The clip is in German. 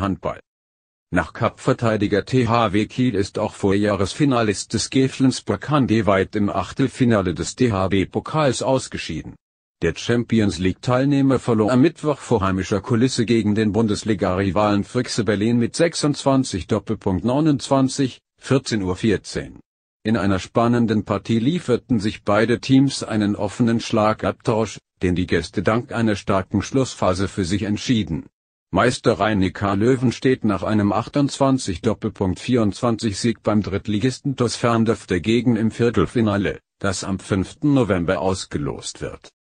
Handball. Nach Cup-Verteidiger THW Kiel ist auch Vorjahresfinalist des Geflensburg Handeweit im Achtelfinale des thw pokals ausgeschieden. Der Champions League-Teilnehmer verlor am Mittwoch vor heimischer Kulisse gegen den Bundesliga-Rivalen Füchse Berlin mit 26 Doppelpunkt 29, 14.14 Uhr. In einer spannenden Partie lieferten sich beide Teams einen offenen Schlagabtausch, den die Gäste dank einer starken Schlussphase für sich entschieden Meister Rhein-Neckar Löwen steht nach einem 28-24 doppelpunkt Sieg beim Drittligisten TuS Ferndörf dagegen im Viertelfinale, das am 5. November ausgelost wird